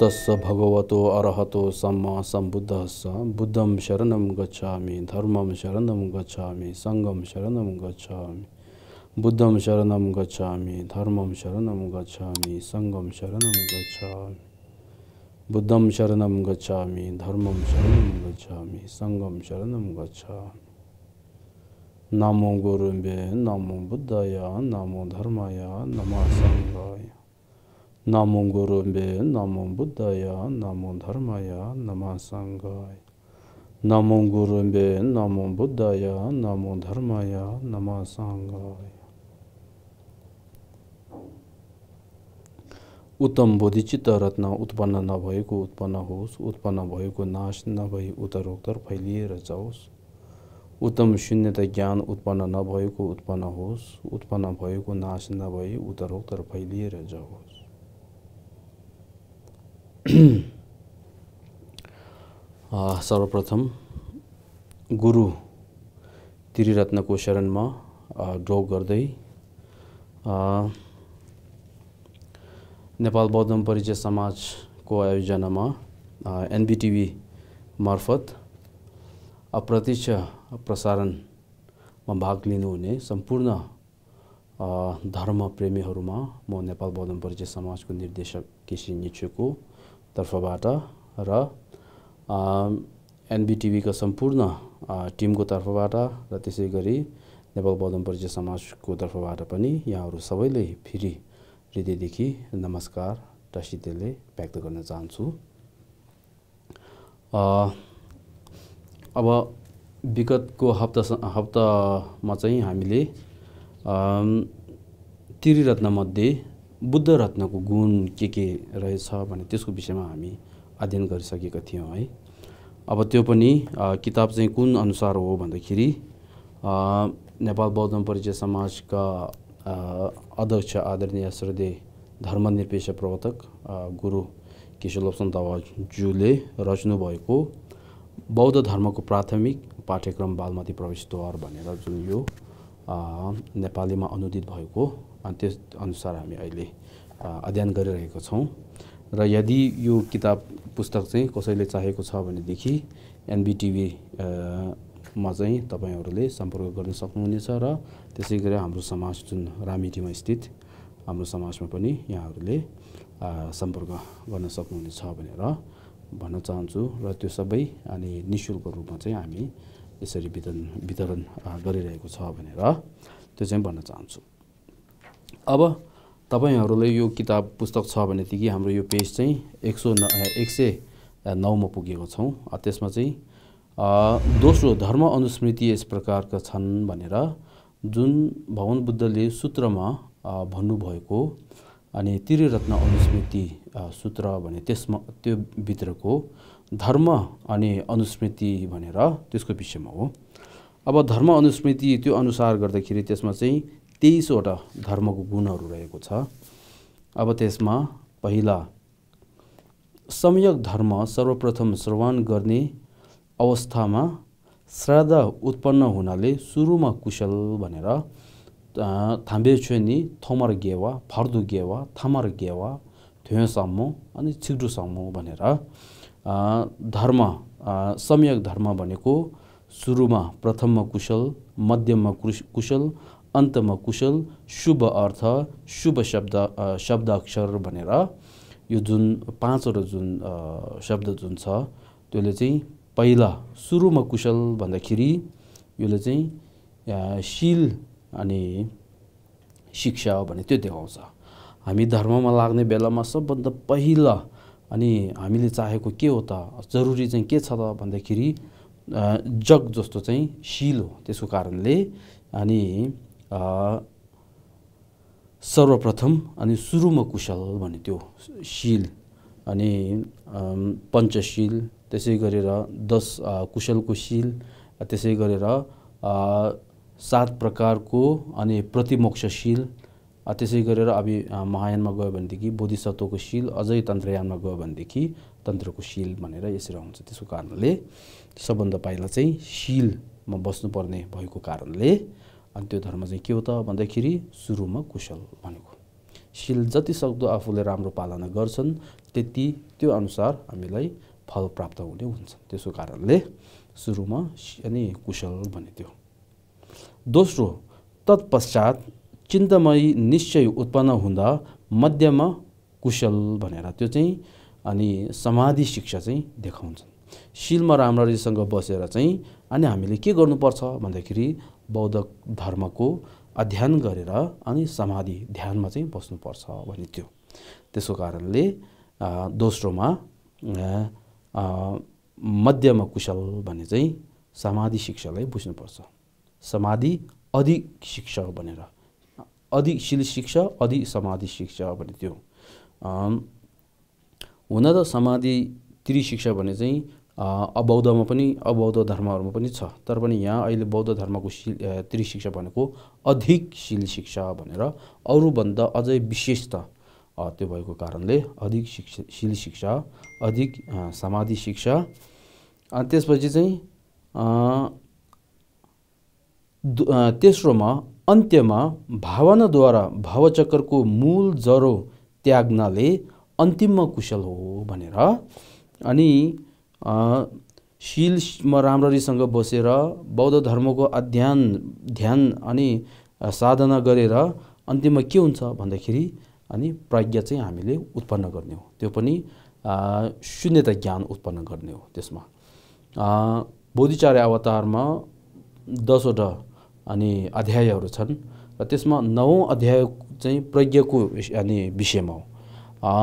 तस्स भगवतो अरहतो सम्मा सम्बुद्धस्स बुद्धं शरणं गच्छामि धर्मं शरणं गच्छामि संगं शरणं गच्छामि बुद्धं शरणं गच्छामि धर्मं शरणं गच्छामि संगं शरणं गच्छामि बुद्धं शरणं गच्छामि धर्मं शरणं गच्छामि संगं शरणं गच्छामि नमो गुरुं बे नमो बुद्धाय नमो धर्माय नमः संघाय नामो गुरुबेन, नमो बुद्धया, नमो धर्मया, नमासंगाय। नमो गुरुबेन, नमो बुद्धया, नमो धर्मया, नमासंगाय। उत्तम बोधिचित्त रत्न उत्पन्न नभएको उत्पन्न होस्, उत्पन्न भएको नाश नभई उतरोक्टर फैलि रहजौस्। उत्तम शून्यता ज्ञान उत्पन्न नभएको उत्पन्न होस्, उत्पन्न भएको नाश नभई उतरोक्टर फैलि रहजौस्। सर्वप्रथम गुरु त्रिरत्नको शरणमा ड्र गर्दै नेपाल बौद्धम परिचय समाजको आयोजनामा एनबिटिभी मार्फत अप्रत्यक्ष प्रसारणमा भाग लिनुहुने सम्पूर्ण धर्मप्रेमीहरूमा म नेपाल बौद्धम परिचय समाजको निर्देशक केसी निचुको तर्फबाट र एनबिटिभीको सम्पूर्ण टिमको तर्फबाट र त्यसै गरी नेपाल बौद्धम परिचय समाजको तर्फबाट पनि यहाँहरू सबैले फेरि हृदयदेखि नमस्कार र सिद्धले व्यक्त गर्न चाहन्छु अब विगतको हप्ता हप्तामा चाहिँ हामीले त्रिरत्नमध्ये बुद्ध रत्नको गुण के के रहेछ भने त्यसको विषयमा हामी अध्ययन गरिसकेका थियौँ है अब त्यो पनि किताब चाहिँ कुन अनुसार हो भन्दाखेरि नेपाल बौद्ध परिचय समाजका अध्यक्ष आदरणीय श्रद्धे धर्मनिरपेक्ष प्रवर्तक गुरु केशवलोपसन दावाज्यूले रच्नुभएको बौद्ध धर्मको प्राथमिक पाठ्यक्रम बालमती प्रवेशद्वार भनेर जुन यो नेपालीमा अनुदित भएको अनि त्यस अनुसार हामी अहिले अध्ययन गरिरहेको छौँ र यदि यो किताब पुस्तक चाहिँ कसैले चाहेको छ भनेदेखि एनबिटिभीमा चाहिँ तपाईँहरूले सम्पर्क गर्न सक्नुहुनेछ र त्यसै गरी हाम्रो समाज जुन रामिटीमा स्थित हाम्रो समाजमा पनि यहाँहरूले सम्पर्क गर्न सक्नुहुनेछ भनेर भन्न चाहन्छु र त्यो सबै अनि नि शुल्क रूपमा चाहिँ हामी यसरी वितरण वितरण गरिरहेको छ भनेर त्यो चाहिँ भन्न चाहन्छु अब तपाईँहरूलाई यो किताब पुस्तक छ भनेदेखि हाम्रो यो पेज चाहिँ एक सौ न एक सय नौमा पुगेको छौँ त्यसमा चाहिँ दोस्रो धर्म अनुस्मृति यस प्रकारका छन् भनेर जुन भवन बुद्धले सूत्रमा भन्नुभएको अनि तिरत्न अनुस्मृति सूत्र भने त्यसमा त्यो भित्रको धर्म अनि अनुस्मृति भनेर त्यसको विषयमा हो अब धर्म अनुस्मृति त्यो अनुसार गर्दाखेरि त्यसमा चाहिँ तेइसवटा धर्मको गुणहरू रहेको छ अब त्यसमा पहिला सम्यक धर्म सर्वप्रथम श्रवण गर्ने अवस्थामा श्राद्ध उत्पन्न हुनाले सुरुमा कुशल भनेर थाम्बे छुनी थमर गेवा फर्दु गेवा थमर गेवा थ्योसामु अनि छिग्डुसामु भनेर धर्म सम्यक धर्म भनेको सुरुमा प्रथममा कुशल मध्यममा कुशल अन्तमा कुशल शुभ अर्थ शुभ शब्द शब्द अक्षर भनेर यो जुन पाँचवटा जुन शब्द जुन छ त्यसले चाहिँ पहिला सुरुमा कुशल भन्दाखेरि यसले चाहिँ शील अनि शिक्षा हो भने त्यो देखाउँछ हामी धर्ममा लाग्ने बेलामा सबभन्दा पहिला अनि हामीले चाहेको के हो त जरुरी चाहिँ के छ त भन्दाखेरि जग जस्तो चाहिँ शील हो त्यसको कारणले अनि सर्वप्रथम अनि सुरुमा कुशल भन्ने त्यो शील अनि पञ्चशील त्यसै गरेर दस कुशलको शिल त्यसै गरेर सात प्रकारको अनि प्रतिमोक्षशील त्यसै गरेर अभि महायानमा गयो भनेदेखि बोधिसत्वको शील अझै तन्त्रयानमा गयो भनेदेखि तन्त्रको शील भनेर यसरी आउँछ त्यसको कारणले सबभन्दा पहिला चाहिँ शिलमा बस्नुपर्ने भएको कारणले अनि त्यो धर्म चाहिँ के हो त भन्दाखेरि सुरुमा कुशल भनेको शील जति सक्दो आफूले राम्रो पालना गर्छन् त्यति त्यो अनुसार हामीलाई फल प्राप्त हुने हुन्छ त्यसको कारणले सुरुमा अनि कुशल भने त्यो दोस्रो तत्पश्चात चिन्तमयी निश्चय उत्पन्न हुँदा मध्यम कुशल भनेर त्यो चाहिँ अनि समाधि शिक्षा चाहिँ देखाउँछन् शिलमा राम्ररीसँग बसेर चाहिँ अनि हामीले के गर्नुपर्छ भन्दाखेरि बौद्ध धर्मको अध्ययन गरेर अनि समाधि ध्यानमा चाहिँ बस्नुपर्छ भन्ने थियो त्यसको कारणले दोस्रोमा मध्यमा कुशल भन्ने चाहिँ समाधि शिक्षालाई बुझ्नुपर्छ समाधि अधिक शिक्षा भनेर शिल शिक्षा अधि समाधि शिक्षा भने त्यो हुन त समाधि त्रिशिक्षा भने चाहिँ अबौद्धमा पनि अबौद्ध धर्महरूमा पनि छ तर पनि यहाँ अहिले बौद्ध धर्मको शिल त्रिशिक्षा भनेको अधिक शिल शिक्षा भनेर अरूभन्दा अझै विशेषता त्यो भएको कारणले अधिक शिक्षा शिल शिक्षा अधिक समाधि शिक्षा अनि त्यसपछि चाहिँ तेस्रोमा अन्त्यमा भावनाद्वारा भावचक्रको मूल जरो त्याग्नाले अन्तिममा कुशल हो भनेर अनि शिलमा राम्ररीसँग बसेर बौद्ध धर्मको अध्ययन ध्यान अनि साधना गरेर अन्तिममा के हुन्छ भन्दाखेरि अनि प्रज्ञा चाहिँ हामीले उत्पन्न गर्ने हो त्यो पनि शून्यता ज्ञान उत्पन्न गर्ने हो त्यसमा बोधिचार्य अवतारमा दसवटा अनि अध्यायहरू छन् र त्यसमा नवौँ अध्याय चाहिँ प्रज्ञको अनि विषयमा हो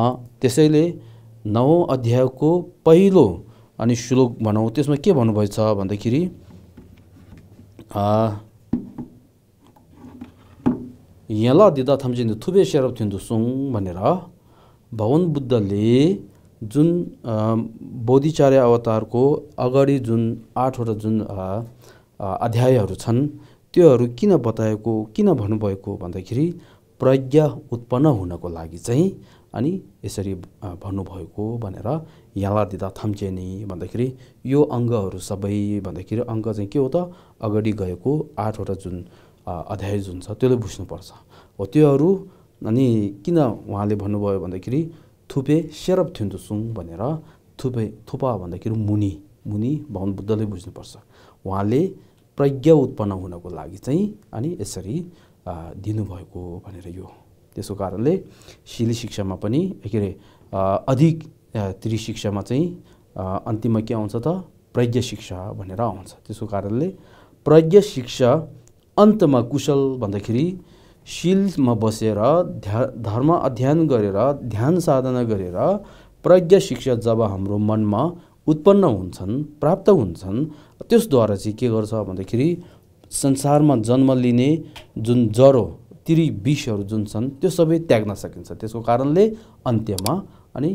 त्यसैले नवौँ अध्यायको पहिलो अनि श्लोक भनौँ त्यसमा के भन्नुभएछ भन्दाखेरि यहाँ दिँदा थम्चिँदो थुबे सेरप थिन्दु सुङ भनेर भवन बुद्धले जुन बोधिचार्य अवतारको अगाडि जुन आठवटा जुन अध्यायहरू छन् त्योहरू किन बताएको किन भन्नुभएको भन्दाखेरि प्रज्ञा उत्पन्न हुनको लागि चाहिँ अनि यसरी भन्नुभएको भनेर यहाँलाई दिँदा थम्चेनी भन्दाखेरि यो अङ्गहरू सबै भन्दाखेरि अङ्ग चाहिँ के हो त अगाडि गएको आठवटा जुन अध्याय जुन छ त्यसले बुझ्नुपर्छ हो त्योहरू अनि किन उहाँले भन्नुभयो भन्दाखेरि थुपे सेरप थिन्दुसुङ भनेर थुपे थुपा भन्दाखेरि मुनि मुनि भवन बुद्धले बुझ्नुपर्छ उहाँले प्रज्ञा उत्पन्न हुनको लागि चाहिँ अनि यसरी दिनुभएको भनेर यो त्यसको कारणले शिली शिक्षामा पनि के अरे अधिक त्रिशिक्षामा चाहिँ अन्तिममा के आउँछ त प्रज्ञा शिक्षा भनेर आउँछ त्यसको कारणले प्रज्ञा शिक्षा अन्तमा कुशल भन्दाखेरि शिलमा बसेर ध्या धर्म अध्ययन गरेर ध्यान साधना गरेर प्रज्ञा शिक्षा जब हाम्रो मनमा उत्पन्न हुन्छन् प्राप्त हुन्छन् त्यसद्वारा चाहिँ के गर्छ भन्दाखेरि संसारमा जन्म लिने जुन जरो तिरी विषहरू जुन छन् त्यो सबै त्याग्न सकिन्छ त्यसको कारणले अन्त्यमा अनि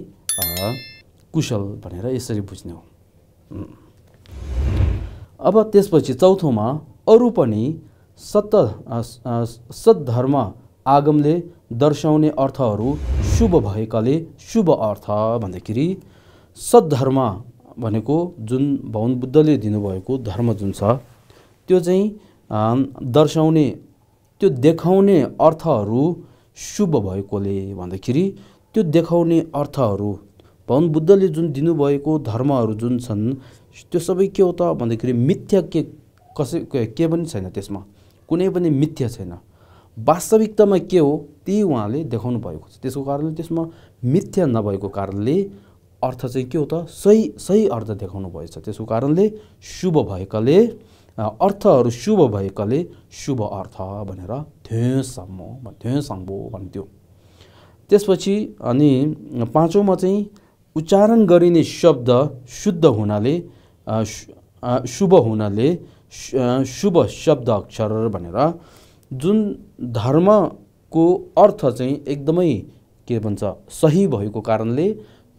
कुशल भनेर यसरी बुझ्ने हो अब त्यसपछि चौथोमा अरू पनि सत सद्धर्म आगमले दर्शाउने अर्थहरू शुभ भएकाले शुभ अर्थ भन्दाखेरि सद्धर्म भनेको जुन भवन बुद्धले दिनुभएको धर्म जुन छ त्यो चाहिँ दर्शाउने त्यो देखाउने अर्थहरू शुभ भएकोले भन्दाखेरि त्यो देखाउने अर्थहरू भवन बुद्धले जुन दिनुभएको धर्महरू जुन छन् त्यो सबै के हो त भन्दाखेरि मिथ्या के कसै के पनि छैन त्यसमा कुनै पनि मिथ्या छैन वास्तविकतामा के हो त्यही उहाँले देखाउनु भएको छ त्यसको कारणले त्यसमा मिथ्या नभएको कारणले अर्थ चाहिँ के हो त सही सही अर्थ देखाउनु भएछ त्यसको कारणले शुभ भएकाले अर्थहरू शुभ भएकाले शुभ अर्थ भनेर ध्यसम्म ध्यसम्भो भन्थ्यो त्यसपछि अनि पाँचौँमा चाहिँ उच्चारण गरिने शब्द शुद्ध हुनाले शुभ हुनाले शुभ शब्द अक्षर भनेर जुन धर्मको अर्थ चाहिँ एकदमै के भन्छ सही भएको कारणले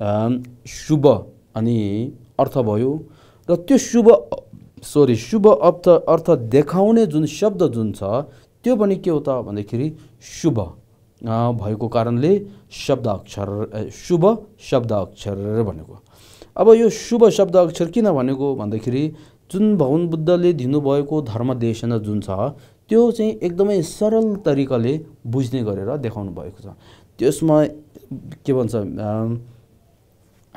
शुभ अनि अर्थ भयो र त्यो शुभ सरी शुभ अर्थ अर्थ देखाउने जुन शब्द जुन छ त्यो पनि के हो त भन्दाखेरि शुभ भएको कारणले शब्द अक्षर शुभ शब्द अक्षर भनेको अब यो शुभ शब्द अक्षर किन भनेको भन्दाखेरि जुन भवन बुद्धले दिनुभएको धर्मदेशन जुन छ त्यो चाहिँ एकदमै सरल तरिकाले बुझ्ने गरेर देखाउनु भएको छ त्यसमा के भन्छ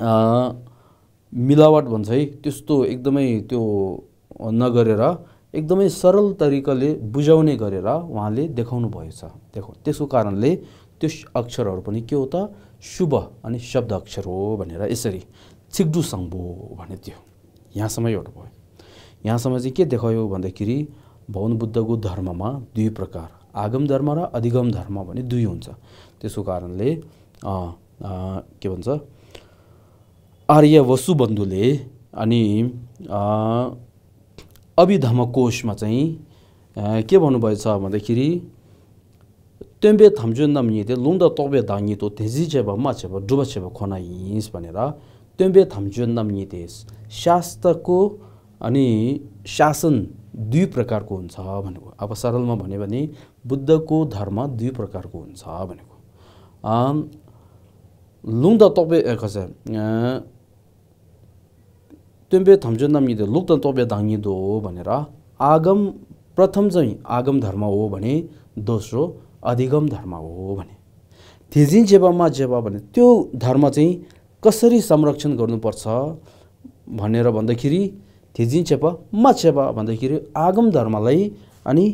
मिलावट भन्छ है त्यस्तो एकदमै त्यो नगरेर एकदमै सरल तरिकाले बुझाउने गरेर उहाँले देखाउनु भएछ देखो त्यसको कारणले त्यो अक्षरहरू पनि के हो त शुभ अनि शब्द अक्षर हो भनेर यसरी छिग्डु सङ्भो भने त्यो यहाँसम्म एउटा भयो यहाँसम्म चाहिँ के देखायो भन्दाखेरि भवन बुद्धको धर्ममा दुई प्रकार आगम धर्म र अधिगम धर्म भने दुई हुन्छ त्यसको कारणले के भन्छ आर्य वसुबन्धुले अनि अभिधम कोषमा चाहिँ के भन्नुभएछ भन्दाखेरि तेम्बे थम्जु नम्यते लुङ्द तोबे दाङ्गितो थेजी छेब मा छेब डुब छेब हिँस भनेर तेम्बे थम्जु नम्यते शास्त्रको अनि शासन दुई प्रकारको हुन्छ भनेको अब सरलमा भन्यो भने बुद्धको धर्म दुई प्रकारको हुन्छ भनेको लुङ्द तोबे कसै तुम्बे थम्जो यदि लुक्दन तोबे दाङ्गिँदो हो भनेर आगम प्रथम चाहिँ आगम धर्म हो भने दोस्रो अधिगम धर्म हो भने थिजिन जेबामा जेबा भने त्यो धर्म चाहिँ कसरी संरक्षण गर्नुपर्छ भनेर भन्दाखेरि थिजिन चेपा मा चेपा भन्दाखेरि आगम धर्मलाई अनि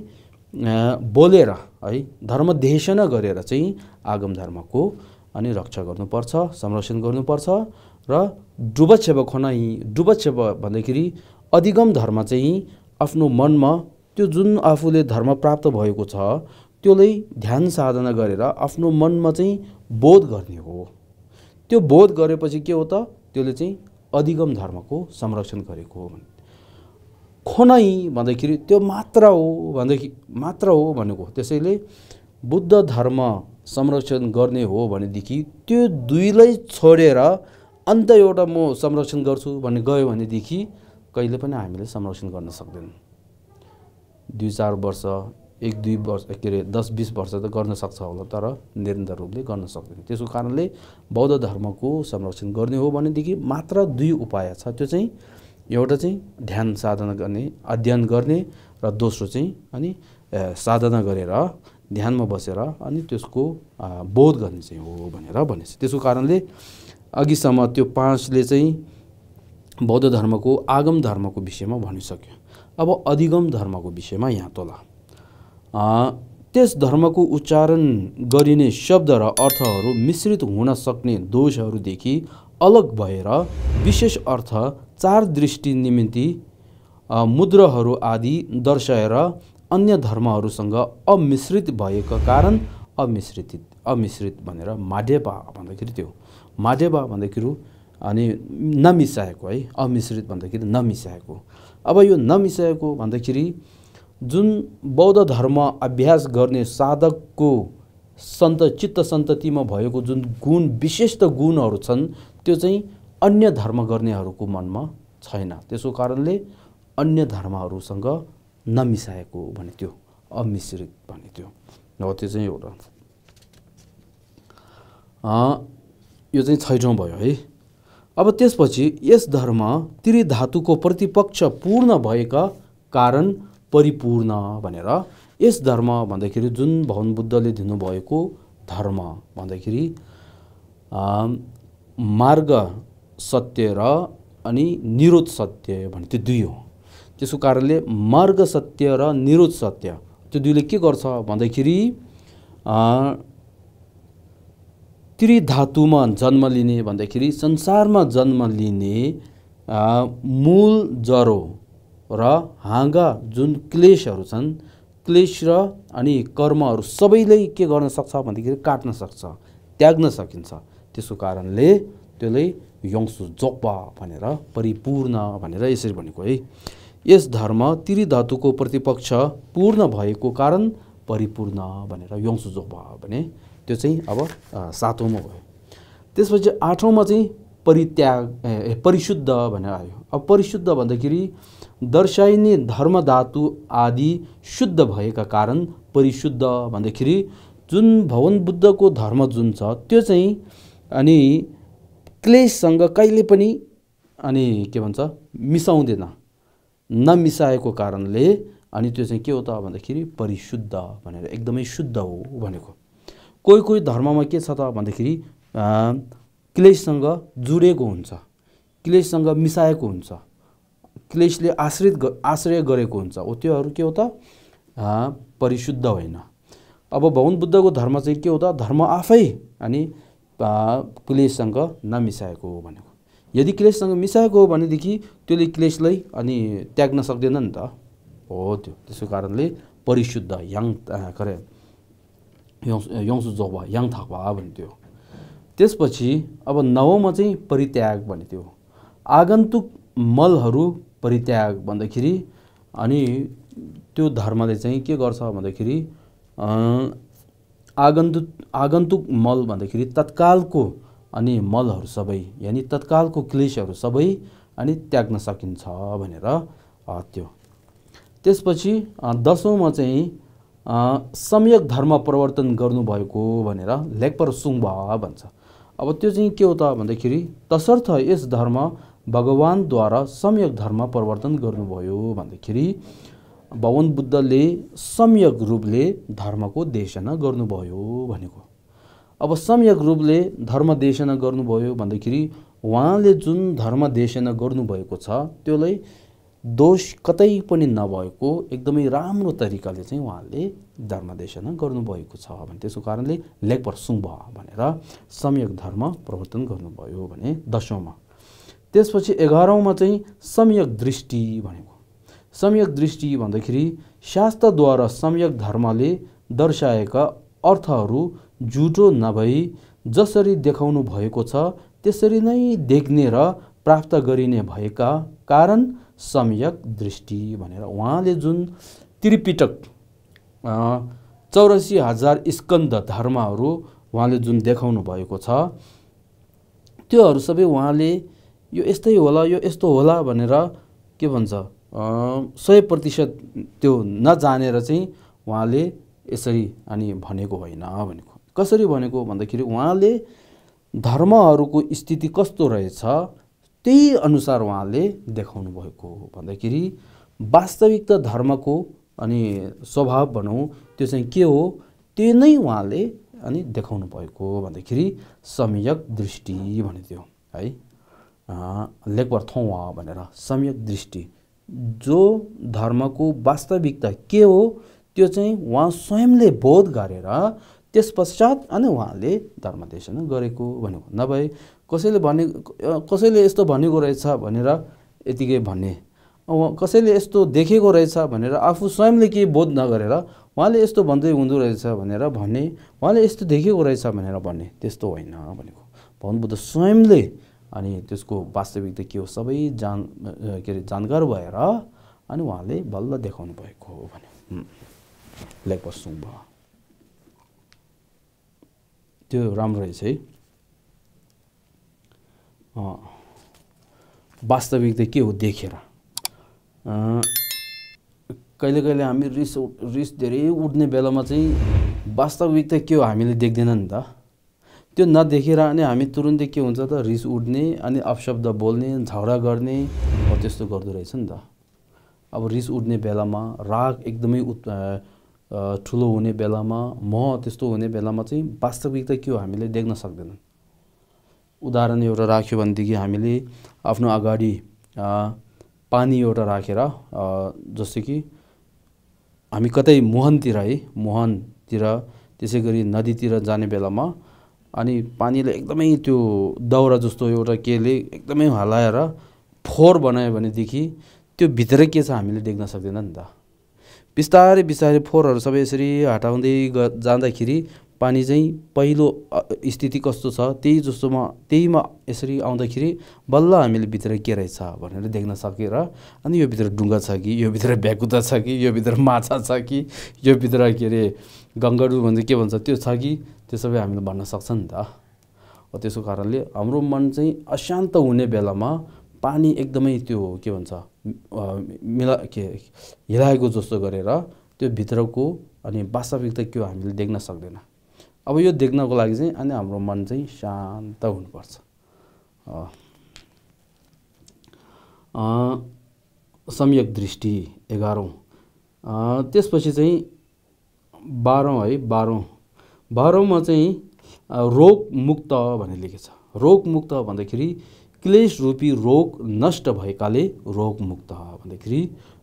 बोलेर है देशन गरेर चाहिँ आगम धर्मको अनि रक्षा गर्नुपर्छ संरक्षण गर्नुपर्छ र डुबक्षेप खनाइ डुबक्षेप भन्दाखेरि अधिगम धर्म चाहिँ आफ्नो मनमा त्यो जुन आफूले धर्म प्राप्त भएको छ त्यसलाई ध्यान साधना गरेर आफ्नो मनमा चाहिँ बोध गर्ने हो त्यो बोध गरेपछि के हो त त्यसले चाहिँ अधिगम धर्मको संरक्षण गरेको हो खोनाइ भन्दाखेरि त्यो मात्र हो भनेदेखि मात्र हो भनेको त्यसैले बुद्ध धर्म संरक्षण गर्ने हो भनेदेखि त्यो दुईलाई छोडेर अन्त एउटा म संरक्षण गर्छु भन्ने गयो भनेदेखि कहिले पनि हामीले संरक्षण गर्न सक्दैनौँ दुई चार वर्ष एक दुई वर्ष के अरे दस बिस वर्ष त गर्न सक्छ होला तर निरन्तर रूपले गर्न सक्दैन त्यसको कारणले बौद्ध धर्मको संरक्षण गर्ने हो भनेदेखि मात्र दुई उपाय छ त्यो चाहिँ एउटा चाहिँ ध्यान साधना गर्ने अध्ययन गर्ने र दोस्रो चाहिँ अनि साधना गरेर ध्यानमा बसेर अनि त्यसको बोध गर्ने चाहिँ हो भनेर भनेपछि त्यसको कारणले अघिसम्म त्यो पाँचले चाहिँ बौद्ध धर्मको आगम धर्मको विषयमा भनिसक्यो अब अधिगम धर्मको विषयमा यहाँ तोला त्यस धर्मको उच्चारण गरिने शब्द र अर्थहरू मिश्रित हुन सक्ने दोषहरूदेखि अलग भएर विशेष अर्थ चार दृष्टि निमित्ति मुद्राहरू आदि दर्शाएर अन्य धर्महरूसँग अमिश्रित भएको कारण अमिश्रित अमिश्रित भनेर माढेपा भन्दाखेरि त्यो माडेबा भन्दाखेरि अनि नमिसाएको है अमिश्रित भन्दाखेरि नमिसाएको अब यो नमिसाएको भन्दाखेरि जुन बौद्ध धर्म अभ्यास गर्ने साधकको सन्त चित्त सन्ततिमा भएको जुन गुण विशिष्ट गुणहरू छन् त्यो चाहिँ अन्य धर्म गर्नेहरूको मनमा छैन त्यसको कारणले अन्य धर्महरूसँग नमिसाएको भने त्यो अमिश्रित भने त्यो हो त्यो चाहिँ एउटा यो चाहिँ छैटौँ भयो है अब त्यसपछि यस धर्म त्रिधातुको प्रतिपक्ष पूर्ण भएका कारण परिपूर्ण भनेर यस धर्म भन्दाखेरि जुन भवन बुद्धले दिनुभएको धर्म भन्दाखेरि मार्ग सत्य र अनि निरोध सत्य भने त्यो दुई हो त्यसको कारणले मार्ग सत्य र निरोध सत्य त्यो दुईले के गर्छ भन्दाखेरि त्रिधातुमा जन्म लिने भन्दाखेरि संसारमा जन्म लिने मूल जरो र हाँगा जुन क्लेशहरू छन् क्लेश र अनि कर्महरू सबैले के गर्न सक्छ भन्दाखेरि काट्न सक्छ त्याग्न सकिन्छ त्यसको कारणले त्यसलाई यङ्सु जोपा भनेर परिपूर्ण भनेर यसरी भनेको है यस धर्म तिरिधातुको प्रतिपक्ष पूर्ण भएको कारण परिपूर्ण भनेर योङसुजो भयो भने त्यो चाहिँ अब सातौँमा भयो त्यसपछि आठौँमा चाहिँ परित्याग ए परिशुद्ध भनेर आयो अब परिशुद्ध भन्दाखेरि दर्शाइने धर्मधातु आदि शुद्ध भएका कारण परिशुद्ध भन्दाखेरि जुन भवन बुद्धको धर्म जुन छ त्यो चाहिँ अनि क्लेससँग कहिले पनि अनि के भन्छ मिसाउँदैन नमिसाएको कारणले अनि त्यो चाहिँ के हो त भन्दाखेरि परिशुद्ध भनेर एकदमै शुद्ध हो भनेको कोही कोही धर्ममा के छ त भन्दाखेरि क्लेशसँग जुडेको हुन्छ क्लेशसँग मिसाएको हुन्छ क्लेशले आश्रित आश्रय गरेको हुन्छ हो त्योहरू के हो त परिशुद्ध होइन अब भवन बुद्धको धर्म चाहिँ के हो त धर्म आफै अनि क्लेशसँग नमिसाएको हो भनेको यदि क्लेशसँग मिसाएको हो भनेदेखि त्यसले क्लेशलाई अनि त्याग्न सक्दैन नि त हो त्यो त्यसको कारणले परिशुद्ध याङ के अरे यौसु जोबा याङ थाक्वा भन्थ्यो त्यसपछि अब नवौँमा चाहिँ परित्याग भन्थ्यो आगन्तुक मलहरू परित्याग भन्दाखेरि अनि त्यो धर्मले चाहिँ के गर्छ भन्दाखेरि आगन्तु आगन्तुक मल भन्दाखेरि तत्कालको अनि मलहरू सबै यानि तत्कालको क्लेसहरू सबै अनि त्याग्न सकिन्छ भनेर त्यो त्यसपछि दसौँमा चाहिँ सम्यक धर्म प्रवर्तन गर्नुभएको भनेर लेक्पर सुङ्भ भन्छ अब त्यो चाहिँ के हो त भन्दाखेरि तसर्थ यस धर्म भगवान्द्वारा सम्यक धर्म प्रवर्तन गर्नुभयो भन्दाखेरि भवन बुद्धले सम्यक रूपले धर्मको देशना गर्नुभयो भनेको अब सम्यक रूपले धर्म देशना गर्नुभयो भन्दाखेरि उहाँले जुन धर्म देशना गर्नुभएको छ त्यसलाई दोष कतै पनि नभएको एकदमै राम्रो तरिकाले चाहिँ उहाँले धर्मदेशन गर्नुभएको छ भने त्यसको कारणले लेकपर सुङ भयो भनेर संयोग धर्म प्रवर्तन गर्नुभयो भने दसौँमा त्यसपछि एघारौँमा चाहिँ संयोग दृष्टि भनेको संयोग दृष्टि भन्दाखेरि शास्त्रद्वारा संयोग धर्मले दर्शाएका अर्थहरू झुटो नभई जसरी देखाउनु भएको छ त्यसरी नै देख्ने र प्राप्त गरिने भएका कारण सम्यक दृष्टि भनेर उहाँले जुन त्रिपिटक चौरासी हजार स्कन्द धर्महरू उहाँले जुन देखाउनु भएको छ त्योहरू सबै उहाँले यो यस्तै होला यो यस्तो होला भनेर के भन्छ सय प्रतिशत त्यो नजानेर चाहिँ उहाँले यसरी अनि भनेको होइन भनेको कसरी भनेको भन्दाखेरि उहाँले धर्महरूको स्थिति कस्तो रहेछ त्यही अनुसार उहाँले देखाउनु भएको हो भन्दाखेरि वास्तविकता धर्मको अनि स्वभाव भनौँ त्यो चाहिँ के हो त्यो नै उहाँले अनि देखाउनु भएको भन्दाखेरि सम्यक दृष्टि भनिदियो है लेखभर उहाँ भनेर सम्यक दृष्टि जो धर्मको वास्तविकता के हो त्यो चाहिँ उहाँ स्वयंले बोध गरेर त्यस पश्चात अनि उहाँले धर्मदेशन गरेको भन्यो नभए कसैले भने कसैले यस्तो भनेको रहेछ भनेर यतिकै भन्ने कसैले यस्तो देखेको रहेछ भनेर आफू स्वयंले केही बोध नगरेर उहाँले यस्तो भन्दै हुँदो रहेछ भनेर भन्ने उहाँले यस्तो देखेको रहेछ भनेर भन्ने त्यस्तो होइन भनेको बुद्ध स्वयंले अनि त्यसको वास्तविकता के हो सबै जान के अरे जानकार भएर अनि उहाँले बल्ल देखाउनु भएको हो भने लेख भयो त्यो राम्रो रहेछ है वास्तविकता के हो देखेर कहिले कहिले हामी रिस रिस धेरै उठ्ने बेलामा चाहिँ वास्तविकता के हो हामीले देख्दैन नि त त्यो नदेखेर अनि हामी तुरुन्तै के हुन्छ त रिस उठ्ने अनि अपशब्द बोल्ने झगडा गर्ने हो त्यस्तो गर्दो रहेछ नि त अब रिस उठ्ने बेलामा राग एकदमै उत् ठुलो हुने बेलामा मह त्यस्तो हुने बेलामा चाहिँ वास्तविकता के हो हामीले देख्न सक्दैनौँ उदाहरण एउटा राख्यो भनेदेखि हामीले आफ्नो अगाडि पानी एउटा राखेर जस्तो कि हामी कतै मुहानतिर है मोहनतिर त्यसै गरी नदीतिर जाने बेलामा अनि पानीले एकदमै त्यो दाउरा जस्तो एउटा केले एकदमै हलाएर फोहोर बनायो भनेदेखि त्यो भित्र के छ हामीले देख्न सक्दैन नि त बिस्तारै बिस्तारै फोहोरहरू सबै यसरी हटाउँदै ग जाँदाखेरि पानी चाहिँ पहिलो स्थिति कस्तो छ त्यही जस्तोमा त्यहीमा यसरी आउँदाखेरि बल्ल हामीले भित्र के रहेछ भनेर देख्न सकेर अनि यो भित्र डुङ्गा छ कि यो भित्र भ्याकुता छ कि यो भित्र माछा छ कि यो भित्र के अरे गङ्गडु भन्छ के भन्छ त्यो छ कि त्यो सबै हामीले भन्न सक्छ नि त हो त्यसको कारणले हाम्रो मन चाहिँ अशान्त हुने बेलामा पानी एकदमै त्यो के भन्छ मिला के हिलाएको जस्तो गरेर त्यो भित्रको अनि वास्तविकता के हो हामीले देख्न सक्दैन अब यो देख्नको लागि चाहिँ अनि हाम्रो मन चाहिँ शान्त हुनुपर्छ सम्यक दृष्टि एघारौँ त्यसपछि चाहिँ बाह्रौँ है बाह्रौँ बाह्रौँमा चाहिँ रोगमुक्त भनेर लेखेको छ रोगमुक्त भन्दाखेरि क्लेश रूपी रोग नष्ट भएकाले रोगमुक्त भन्दाखेरि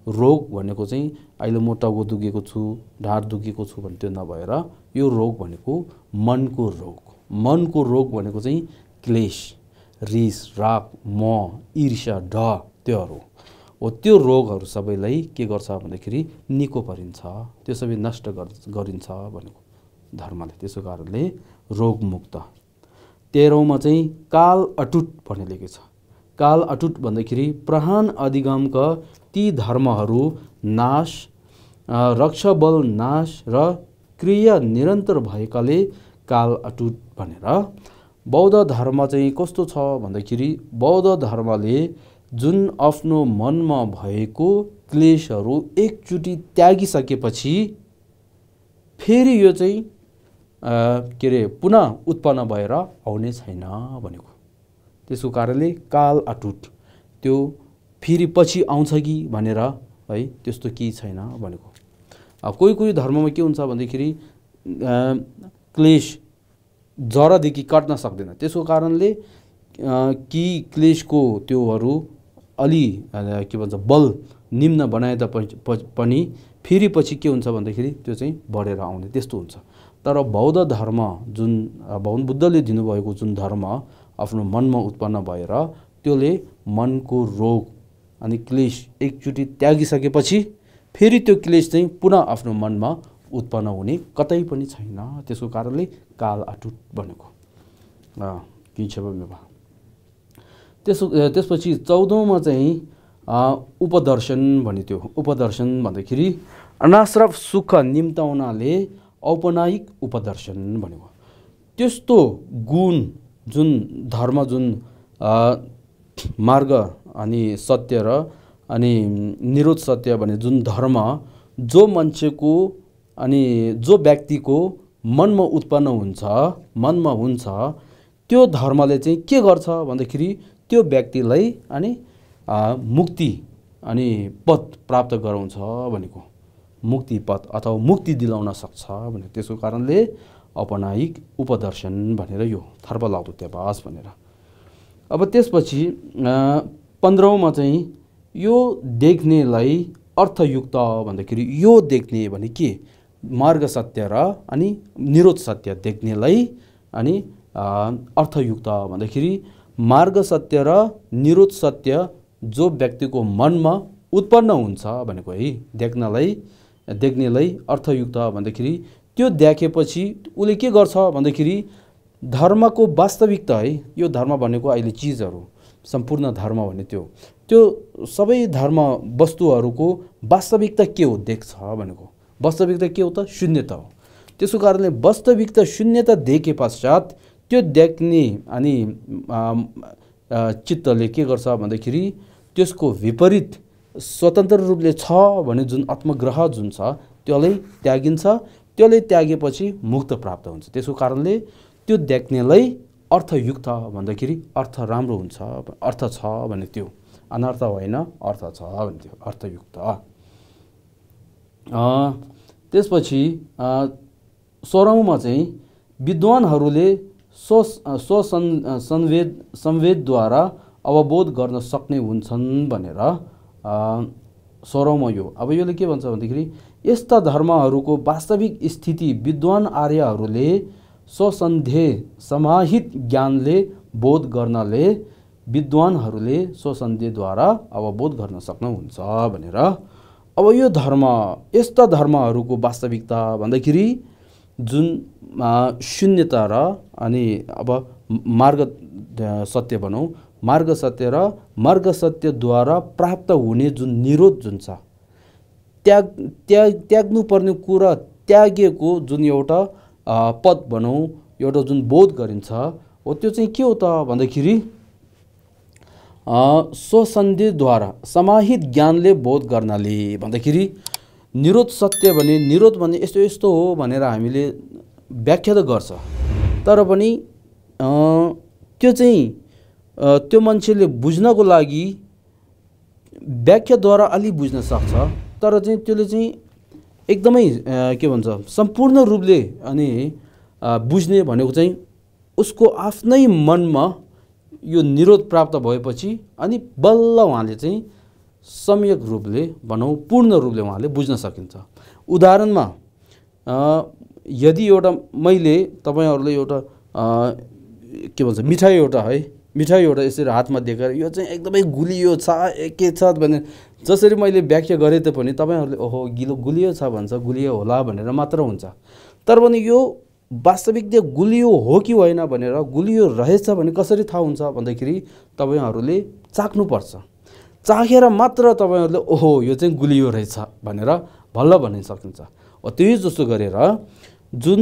रोग भनेको चाहिँ अहिले म टाउको दुखेको छु ढाड दुखेको छु भने त्यो नभएर यो रोग भनेको मनको रोग मनको रोग भनेको चाहिँ क्लेश रिस राग म ईर्ष्या ड त्योहरू हो त्यो रोगहरू सबैलाई के गर्छ भन्दाखेरि निको परिन्छ त्यो सबै नष्ट गरिन्छ भनेको धर्मले त्यसो कारणले रोगमुक्त तेह्रौँमा चाहिँ काल अटुट भन्ने लेखेको छ काल अटुट भन्दाखेरि प्रहान अधिगमका ती धर्महरू नाश रक्षाबल नाश र क्रिया निरन्तर भएकाले काल अटुट भनेर बौद्ध धर्म चाहिँ कस्तो छ भन्दाखेरि बौद्ध धर्मले जुन आफ्नो मनमा भएको क्लेसहरू एकचोटि त्यागिसकेपछि फेरि यो चाहिँ के अरे पुनः उत्पन्न भएर आउने छैन भनेको त्यसको कारणले काल अटुट त्यो फेरि पछि आउँछ कि भनेर है त्यस्तो केही छैन भनेको कोही कोही धर्ममा के हुन्छ भन्दाखेरि क्लेस जरादेखि कट्न सक्दैन त्यसको कारणले कि क्लेशको त्योहरू अलि के भन्छ बल निम्न बनाए पनि फेरि पछि के हुन्छ भन्दाखेरि त्यो चाहिँ बढेर आउने त्यस्तो हुन्छ तर बौद्ध धर्म जुन भवन बुद्धले दिनुभएको जुन धर्म आफ्नो मनमा उत्पन्न भएर त्यसले मनको रोग अनि क्लेस एकचोटि त्यागिसकेपछि फेरि त्यो क्लेस चाहिँ पुनः आफ्नो मनमा उत्पन्न हुने कतै पनि छैन त्यसको कारणले काल अटुट बनेको किन्छेपा त्यस त्यसपछि चौधौँमा चाहिँ उपदर्शन भन्ने त्यो उपदर्शन भन्दाखेरि अनाश्रफ सुख निम्ताउनाले औपनायिक उपदर्शन भनेको त्यस्तो गुण जुन धर्म जुन मार्ग अनि सत्य र अनि निरोध सत्य भने जुन धर्म जो मान्छेको अनि जो व्यक्तिको मनमा उत्पन्न हुन्छ मनमा हुन्छ त्यो धर्मले चाहिँ के गर्छ भन्दाखेरि त्यो व्यक्तिलाई अनि मुक्ति अनि पद प्राप्त गराउँछ भनेको मुक्ति पद अथवा मुक्ति दिलाउन सक्छ भने त्यसको कारणले अपनायिक उपदर्शन भनेर यो थर्पलाउदुत्यावास भनेर अब त्यसपछि पन्ध्रौँमा चाहिँ यो देख्नेलाई अर्थयुक्त भन्दाखेरि यो देख्ने भने के मार्ग सत्य र अनि निरोध सत्य देख्नेलाई अनि अर्थयुक्त भन्दाखेरि मार्ग सत्य र निरोध सत्य जो व्यक्तिको मनमा उत्पन्न हुन्छ भनेको है देख्नलाई देख्नेलाई अर्थयुक्त भन्दाखेरि त्यो द्याकेपछि उसले के गर्छ भन्दाखेरि धर्मको वास्तविकता है यो धर्म भनेको अहिले चिजहरू सम्पूर्ण धर्म भने त्यो त्यो सबै धर्म वस्तुहरूको वास्तविकता के हो देख्छ भनेको वास्तविकता के हो त शून्यता हो त्यसो कारणले वास्तविकता शून्यता देखे पश्चात त्यो देख्ने अनि चित्तले के गर्छ भन्दाखेरि त्यसको विपरीत स्वतन्त्र रूपले छ भने जुन आत्मग्रह जुन छ त्यसलाई त्यागिन्छ त्यसले त्यागेपछि मुक्त प्राप्त हुन्छ त्यसको कारणले त्यो देख्नेलाई अर्थयुक्त भन्दाखेरि अर्थ राम्रो हुन्छ अर्थ छ भने त्यो अनर्थ होइन अर्थ छ भने त्यो अर्थयुक्त त्यसपछि सोह्रौँमा चाहिँ विद्वानहरूले स्व स्वसन् संवेद संवेदद्वारा अवबोध गर्न सक्ने हुन्छन् भनेर स्वरौँ यो अब यसले के भन्छ भन्दाखेरि यस्ता धर्महरूको वास्तविक स्थिति विद्वान आर्यहरूले स्वसन्धे समाहित ज्ञानले बोध गर्नले विद्वानहरूले स्वसन्धेद्वारा अब बोध गर्न सक्नुहुन्छ भनेर अब यो धर्म यस्ता धर्महरूको वास्तविकता भन्दाखेरि जुन शून्यता र अनि अब मार्ग सत्य भनौँ मार्ग सत्य र मार्ग सत्यद्वारा प्राप्त हुने जुन निरोध जुन छ त्याग त्याग त्याग्नुपर्ने कुरा त्यागेको जुन एउटा पद भनौँ एउटा जुन बोध गरिन्छ हो त्यो चाहिँ के हो त भन्दाखेरि स्वसन्धिद्वारा समाहित ज्ञानले बोध गर्नाले भन्दाखेरि निरोध सत्य भने निरोध भने यस्तो यस्तो हो भनेर हामीले व्याख्या त गर्छ तर पनि त्यो चाहिँ त्यो मान्छेले बुझ्नको लागि व्याख्याद्वारा अलि बुझ्न सक्छ तर चाहिँ त्यसले चाहिँ एकदमै के भन्छ सम्पूर्ण रूपले अनि बुझ्ने भनेको चाहिँ उसको आफ्नै मनमा यो निरोध प्राप्त भएपछि अनि बल्ल उहाँले चाहिँ सम्यक रूपले भनौँ पूर्ण रूपले उहाँले बुझ्न सकिन्छ उदाहरणमा यदि एउटा मैले तपाईँहरूले एउटा के भन्छ मिठाई एउटा है मिठाई एउटा यसरी हातमा दिएर यो चाहिँ एकदमै गुलियो छ के छ भने जसरी मैले व्याख्या गरेँ पनि तपाईँहरूले ओहो गिलो गुलियो छ भन्छ गुलियो होला भनेर मात्र हुन्छ तर पनि यो वास्तविक गुलियो हो कि होइन भनेर गुलियो रहेछ भने कसरी थाहा हुन्छ भन्दाखेरि तपाईँहरूले चाख्नुपर्छ चाखेर मात्र तपाईँहरूले ओहो यो चाहिँ गुलियो रहेछ भनेर भल्ल भन्न सकिन्छ हो त्यही जस्तो गरेर जुन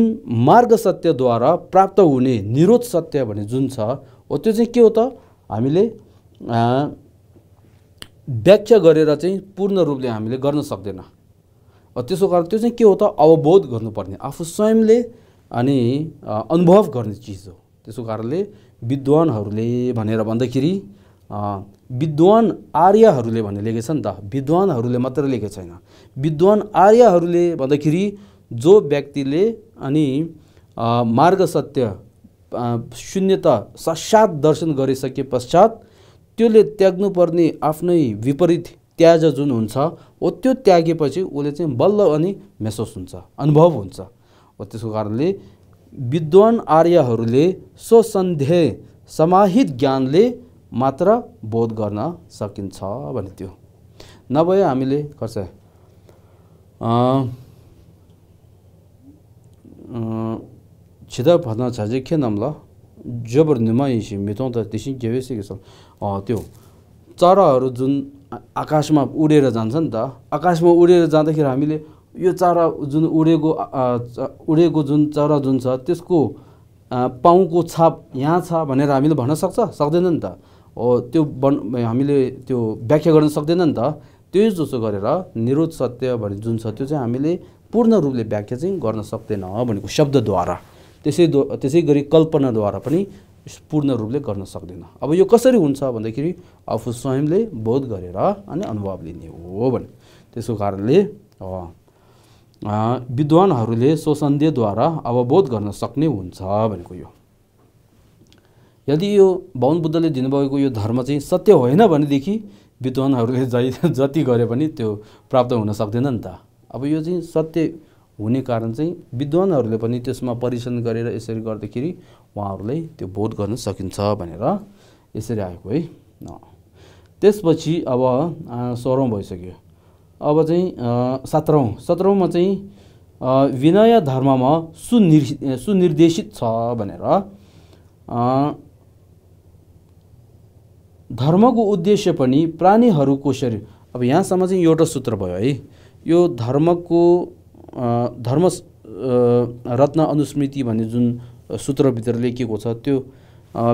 मार्ग सत्यद्वारा प्राप्त हुने निरोध सत्य भने जुन छ हो त्यो चाहिँ के हो त हामीले व्याख्या गरेर चाहिँ पूर्ण रूपले हामीले गर्न सक्दैन त्यसो कारण त्यो चाहिँ के हो त अवबोध गर्नुपर्ने आफू स्वयंले अनि अनुभव गर्ने चिज हो त्यसो कारणले विद्वानहरूले भनेर भन्दाखेरि विद्वान आर्यहरूले भने लेखेको छ नि त विद्वानहरूले मात्र लेखेको छैन विद्वान आर्यहरूले भन्दाखेरि जो व्यक्तिले अनि मार्ग सत्य शून्यत साक्षात दर्शन गरिसके पश्चात त्यसले त्याग्नुपर्ने आफ्नै विपरीत त्याज जुन हुन्छ हो त्यो त्यागेपछि उसले चाहिँ बल्ल अनि महसुस हुन्छ अनुभव हुन्छ हो त्यसको कारणले विद्वान आर्यहरूले स्वसन्धेय समाहित ज्ञानले मात्र बोध गर्न सकिन्छ भने त्यो नभए हामीले गर्छ आ... chida padna chaje khe namla jobar त ishi mitong ta tishin gewe sege sal tiyo tsara haru zun akashma urera jansan हामीले यो चरा जुन उडेको उडेको जुन चरा जुन छ त्यसको पाउको छाप यहाँ छ भनेर हामीले भन्न सक्छ सक्दैन नि त हो त्यो बन हामीले त्यो व्याख्या गर्न सक्दैन नि त त्यही जसो गरेर निरोध सत्य भन्ने जुन छ त्यो चाहिँ हामीले पूर्ण रूपले व्याख्या चाहिँ गर्न सक्दैन भनेको शब्दद्वारा त्यसै त्यसै गरी कल्पनाद्वारा पनि पूर्ण रूपले गर्न सक्दैन अब यो कसरी हुन्छ भन्दाखेरि आफू स्वयंले बोध गरेर अनि अनुभव लिने हो भने त्यसको कारणले विद्वानहरूले स्वसन्देहद्वारा बोध गर्न सक्ने हुन्छ भनेको यो यदि यो बाहुन बुद्धले दिनुभएको यो धर्म चाहिँ सत्य होइन भनेदेखि विद्वानहरूले जहिले जति गरे पनि त्यो प्राप्त हुन सक्दैन नि त अब यो चाहिँ सत्य हुने कारण चाहिँ विद्वानहरूले पनि त्यसमा परीक्षण गरेर यसरी गर्दाखेरि उहाँहरूलाई त्यो बोध गर्न सकिन्छ भनेर यसरी आएको है त्यसपछि अब सोह्रौँ भइसक्यो अब चाहिँ सत्रौँ सत्रौँमा चाहिँ विनय धर्ममा सुनिर् सुनिर्देशित छ भनेर धर्मको उद्देश्य पनि प्राणीहरूको शरीर अब यहाँसम्म चाहिँ एउटा सूत्र भयो है यो धर्मको धर्म रत्न अनुस्मृति भन्ने जुन सूत्रभित्र लेखिएको छ त्यो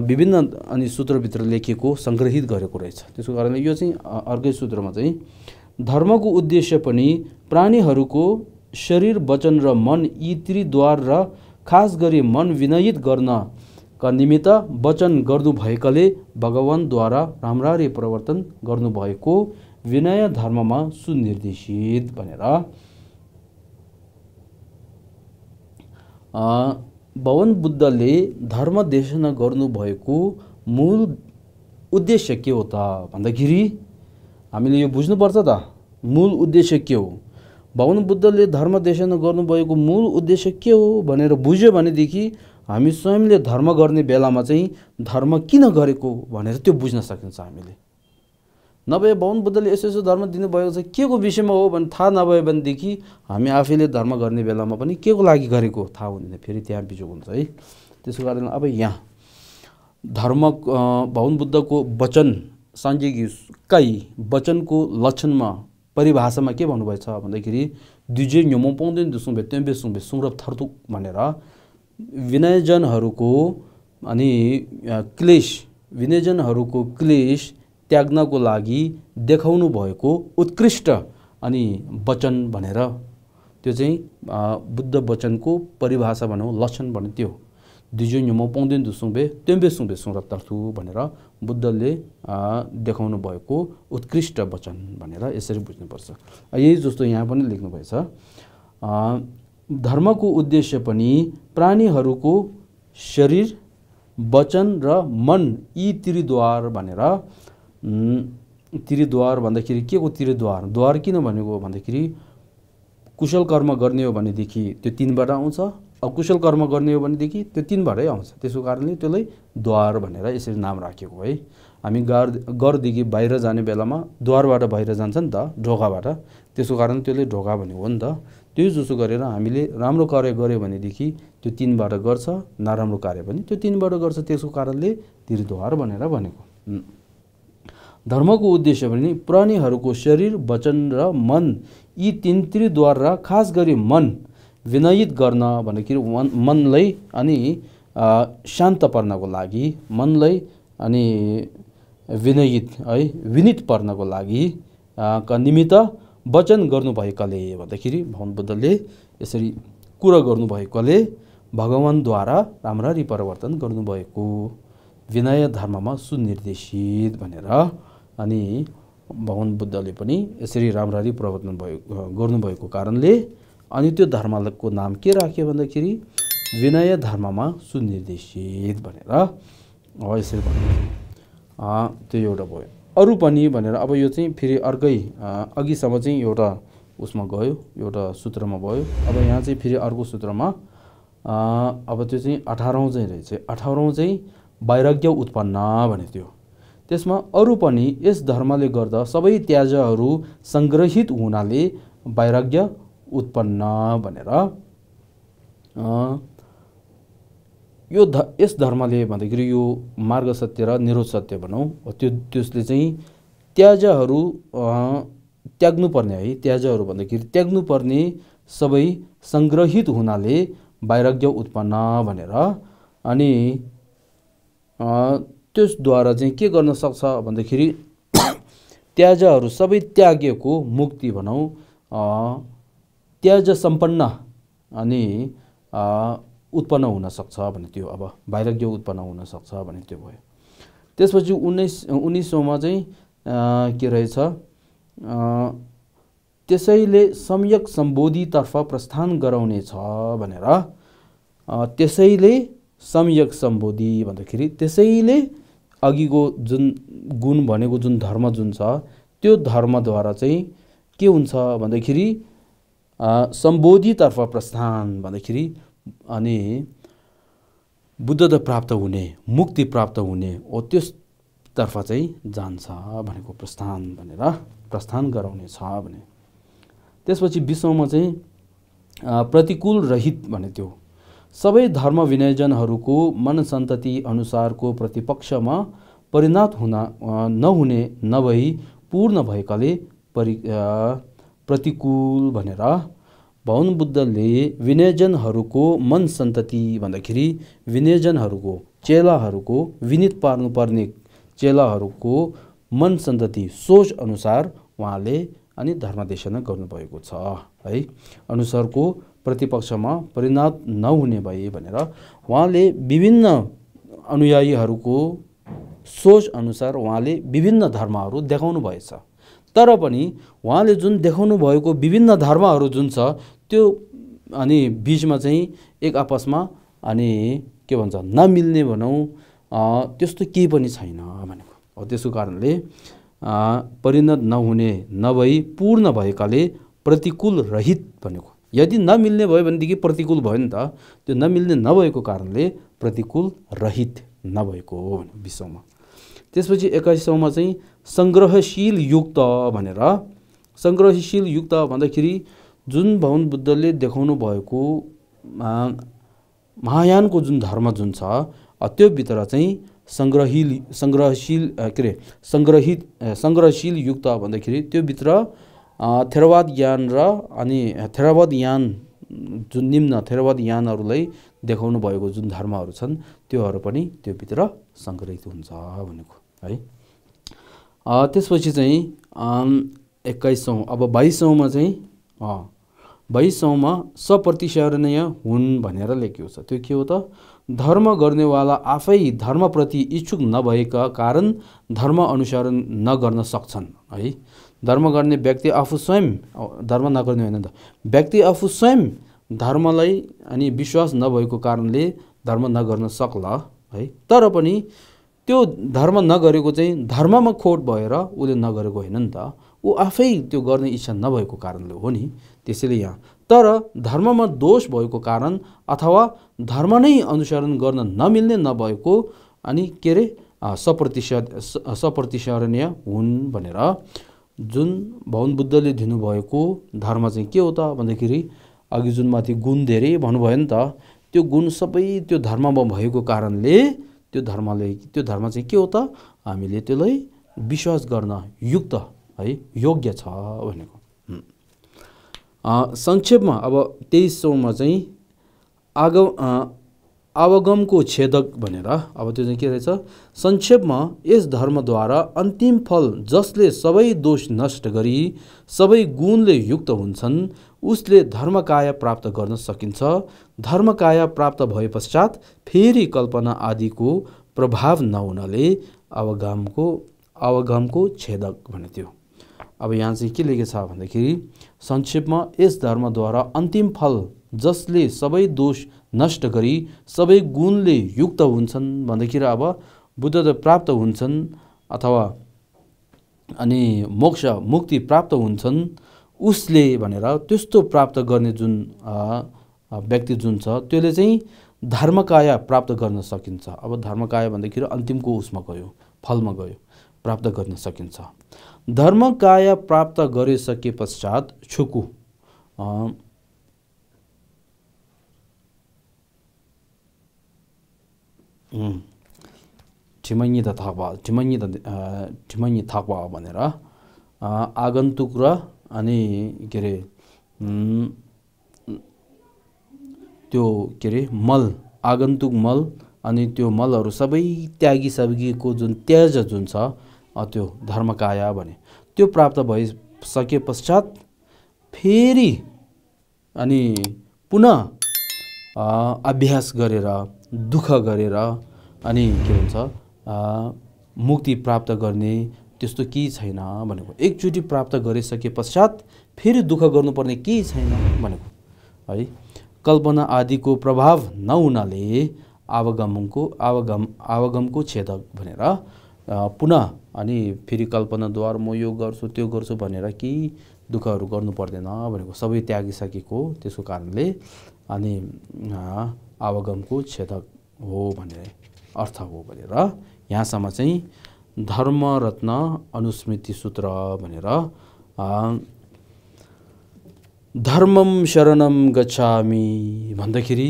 विभिन्न अनि सूत्रभित्र लेखिएको सङ्ग्रहित गरेको रहेछ त्यसको कारणले यो चाहिँ अर्कै सूत्रमा चाहिँ धर्मको उद्देश्य पनि प्राणीहरूको शरीर वचन र मन यी त्रिद्वार र खास गरी मन विनयित गर्नका निमित्त वचन गर्नुभएकाले भगवान्द्वारा राम्ररी प्रवर्तन गर्नुभएको विनय धर्ममा सुनिर्देशित भनेर भवन बुद्धले धर्म देशना गर्नुभएको मूल उद्देश्य के हो त भन्दाखेरि हामीले यो बुझ्नुपर्छ त मूल उद्देश्य के हो भवन बुद्धले धर्म देशना गर्नुभएको मूल उद्देश्य के हो भनेर बुझ्यो भनेदेखि हामी स्वयंले धर्म गर्ने बेलामा चाहिँ धर्म किन गरेको भनेर त्यो बुझ्न सकिन्छ हामीले नभए बाहुन बुद्धले यसो यसो धर्म दिनुभएको छ के को विषयमा हो भने थाहा नभयो भनेदेखि हामी आफैले धर्म गर्ने बेलामा पनि के को लागि गरेको थाहा हुँदैन फेरि त्यहाँ बिजोग हुन्छ है त्यसको कारण अब यहाँ धर्म बाहुन बुद्धको वचन साङ्गीकै वचनको लक्षणमा परिभाषामा के भन्नुभएछ भन्दाखेरि दुजे न्युमो पाउँदैन दुसुङ भे त्यो बेसुङ भेट सुङ्रप थर्थुक भनेर विनयजनहरूको अनि क्लेश विनयजनहरूको क्लेश त्याग्नको लागि देखाउनु भएको उत्कृष्ट अनि वचन भनेर त्यो चाहिँ बुद्ध वचनको परिभाषा भनौँ लक्षण भने त्यो दुइजो न्युमो पाउँदैन दुसुङ्बे त्यम्बे सुङ्बे सुङ तर्थु भनेर बुद्धले देखाउनु भएको उत्कृष्ट वचन भनेर यसरी बुझ्नुपर्छ यही जस्तो यहाँ पनि लेख्नुभएछ धर्मको उद्देश्य पनि प्राणीहरूको शरीर वचन र मन यी त्रिद्वार भनेर त्रिद्वार भन्दाखेरि के को त्रिद्वार द्वार किन भनेको भन्दाखेरि कुशल कर्म गर्ने हो भनेदेखि त्यो तिनबाट आउँछ अकुशल कर्म गर्ने हो भनेदेखि त्यो तिनबाटै आउँछ त्यसको कारणले त्यसलाई द्वार भनेर यसरी नाम राखेको है हामी घर घरदेखि बाहिर जाने बेलामा द्वारबाट बाहिर जान्छ नि त ढोकाबाट त्यसको कारण त्यसले ढोका भनेको हो नि त त्यो जसो गरेर हामीले राम्रो कार्य गऱ्यो भनेदेखि त्यो तिनबाट गर्छ नराम्रो कार्य पनि त्यो तिनबाट गर्छ त्यसको कारणले त्रिद्वार भनेर भनेको धर्मको उद्देश्य भने प्राणीहरूको शरीर वचन र मन यी तिन त्रिद्वारा खास गरी मन विनयित गर्न भन्दाखेरि मनलाई अनि शान्त पर्नको लागि मनलाई अनि विनयित है विनित पर्नको लागि का निमित्त वचन गर्नुभएकाले भन्दाखेरि भवन बुद्धले यसरी कुरा गर्नुभएकोले भगवान्द्वारा राम्ररी परिवर्तन गर्नुभएको विनय धर्ममा सुनिर्देशित भनेर अनि भगवान् बुद्धले पनि यसरी राम्ररी प्रवर्तन भयो गर्नुभएको कारणले अनि त्यो धर्मको नाम के राख्यो भन्दाखेरि विनय धर्ममा सुनिर्देशित भनेर यसरी भन्नु त्यो एउटा भयो अरू पनि भनेर अब यो चाहिँ फेरि अर्कै अघिसम्म चाहिँ एउटा उसमा गयो एउटा सूत्रमा भयो अब यहाँ चाहिँ फेरि अर्को सूत्रमा अब त्यो चाहिँ अठारौँ चाहिँ रहेछ अठारौँ चाहिँ वैराग्य उत्पन्न भने त्यो त्यसमा अरू पनि यस धर्मले गर्दा सबै त्याजहरू सङ्ग्रहित हुनाले वैराग्य उत्पन्न भनेर यो ध यस धर्मले भन्दाखेरि यो मार्ग सत्य र निरोध सत्य भनौँ त्यो त्यसले चाहिँ त्याजहरू त्याग्नुपर्ने है त्याजहरू भन्दाखेरि त्याग्नुपर्ने सबै सङ्ग्रहित हुनाले वैराग्य उत्पन्न भनेर अनि त्यसद्वारा चाहिँ के गर्न सक्छ भन्दाखेरि त्याजहरू सबै त्यागेको मुक्ति भनौँ त्याज सम्पन्न अनि उत्पन्न हुनसक्छ भने त्यो अब वैराग्य उत्पन्न हुनसक्छ भने त्यो भयो त्यसपछि उन्नाइस उन्नाइसौँमा चाहिँ के रहेछ त्यसैले सम्यक सम्बोधितर्फ प्रस्थान गराउने छ भनेर त्यसैले सम्यक सम्बोधि भन्दाखेरि त्यसैले अघिको जुन गुण भनेको जुन धर्म जुन छ त्यो धर्मद्वारा चाहिँ के हुन्छ भन्दाखेरि सम्बोधितर्फ प्रस्थान भन्दाखेरि अनि बुद्धता प्राप्त हुने मुक्ति प्राप्त हुने हो त्यसतर्फ चाहिँ जान्छ भनेको प्रस्थान भनेर प्रस्थान गराउने छ भने त्यसपछि विश्वमा चाहिँ प्रतिकूल रहित भने त्यो सबै धर्म विनयजनहरूको मनसन्तति अनुसारको प्रतिपक्षमा परिणत हुन नहुने नभई पूर्ण भएकाले परि प्रतिकूल भनेर भवन बुद्धले विनयजनहरूको मनसन्तति भन्दाखेरि विनयजनहरूको चेलाहरूको विनित पार्नुपर्ने चेलाहरूको मनसन्तति अनुसार उहाँले अनि धर्मदेशना गर्नुभएको छ है अनुसारको प्रतिपक्षमा परिणत नहुने भए भनेर उहाँले विभिन्न अनुयायीहरूको सोच अनुसार उहाँले विभिन्न धर्महरू देखाउनु भएछ तर पनि उहाँले जुन देखाउनु भएको विभिन्न धर्महरू जुन छ त्यो अनि बिचमा चाहिँ एक आपसमा अनि के भन्छ नमिल्ने भनौँ त्यस्तो केही पनि छैन भनेको हो त्यसको कारणले परिणत नहुने नभई पूर्ण भएकाले प्रतिकूल रहित भनेको यदि नमिल्ने भयो भनेदेखि प्रतिकूल भयो नि त त्यो नमिल्ने नभएको कारणले प्रतिकूल रहित नभएको हो विश्वमा त्यसपछि एक्काइसौँमा चाहिँ सङ्ग्रहशील युक्त भनेर सङ्ग्रहशील युक्त भन्दाखेरि जुन भवन बुद्धले देखाउनु भएको महायानको जुन धर्म जुन छ त्योभित्र चाहिँ सङ्ग्रहील सङ्ग्रहशील के अरे सङ्ग्रहित सङ्ग्रहशील युक्त भन्दाखेरि त्योभित्र थेरवाद ज्ञान र अनि थेरवाद ज्ञान जुन निम्न थेरवाद ज्ञानहरूलाई देखाउनु भएको जुन धर्महरू छन् त्योहरू पनि त्योभित्र सङ्ग्रहित हुन्छ भनेको है त्यसपछि चाहिँ एक्काइसौँ अब बाइसौँमा चाहिँ बाइसौँमा सप्रतिशरणीय हुन् भनेर लेखिएको छ त्यो के हो त धर्म गर्नेवाला आफै धर्मप्रति इच्छुक नभएका कारण धर्म अनुसरण नगर्न सक्छन् है धर्म गर्ने व्यक्ति आफू स्वयं धर्म नगर्ने होइन त व्यक्ति आफू स्वयं धर्मलाई अनि विश्वास नभएको कारणले धर्म नगर्न सक्ला है तर पनि त्यो धर्म नगरेको चाहिँ धर्ममा खोट भएर उसले नगरेको होइन नि त ऊ आफै त्यो गर्ने इच्छा नभएको कारणले हो नि त्यसैले यहाँ तर धर्ममा दोष भएको कारण अथवा धर्म नै अनुसरण गर्न नमिल्ने नभएको अनि के अरे सप्रतिश सप्रतिसरणीय हुन् भनेर जुन भवन बुद्धले दिनुभएको धर्म चाहिँ के हो त भन्दाखेरि अघि जुन माथि गुण धेरै भन्नुभयो नि त त्यो गुण सबै त्यो धर्ममा भएको कारणले त्यो धर्मले त्यो धर्म चाहिँ के हो त हामीले त्यसलाई विश्वास गर्न युक्त है योग्य छ भनेको संक्षेपमा अब तेइसौँमा चाहिँ आगम आवागमको छेदक भनेर अब त्यो चाहिँ के रहेछ संक्षेपमा यस धर्मद्वारा अन्तिम फल जसले सबै दोष नष्ट गरी सबै गुणले युक्त हुन्छन् उसले धर्मकाय प्राप्त गर्न सकिन्छ धर्मकाय प्राप्त भए पश्चात फेरि कल्पना आदिको प्रभाव नहुनाले अवगमको अवगमको छेदक भने त्यो अब यहाँ चाहिँ के लेखेको छ भन्दाखेरि संक्षेपमा यस धर्मद्वारा अन्तिम फल जसले सबै दोष नष्ट गरी सबै गुणले युक्त हुन्छन् भन्दाखेरि अब बुद्धत्व प्राप्त हुन्छन् अथवा अनि मोक्ष मुक्ति प्राप्त हुन्छन् उसले भनेर त्यस्तो प्राप्त गर्ने जुन व्यक्ति जुन छ त्यसले चाहिँ धर्मकाय प्राप्त गर्न सकिन्छ अब धर्मकाय भन्दाखेरि अन्तिमको उसमा गयो फलमा गयो प्राप्त गर्न सकिन्छ धर्मकाय प्राप्त गरिसके पश्चात छुकु ठिमङ्गी त थाक्पा ठिमङ्गी त ठिमङ्गी थाक्पा भनेर आगन्तुक र अनि के अरे त्यो के अरे मल आगन्तुक मल अनि त्यो मलहरू सबै त्यागी सबगीको जुन त्याज जुन छ त्यो धर्मकाय भने त्यो प्राप्त भइसके पश्चात फेरि अनि पुनः अभ्यास गरेर दुःख गरेर अनि के भन्छ मुक्ति प्राप्त गर्ने त्यस्तो केही छैन भनेको एकचोटि प्राप्त गरिसके पश्चात फेरि दुःख गर्नुपर्ने केही छैन भनेको है कल्पना आदिको प्रभाव नहुनाले आवागमनको आवागम आवागमको छेदक भनेर पुनः अनि फेरि कल्पनाद्वार म यो गर्छु त्यो गर्छु भनेर केही दुःखहरू गर्नु पर्दैन भनेको सबै त्यागिसकेको त्यसको कारणले अनि आवागमको छेदक हो भनेर अर्थ हो भनेर यहाँसम्म चाहिँ धर्मरत्न अनुस्मृति सूत्र भनेर धर्मम शरणम गच्छामि भन्दाखेरि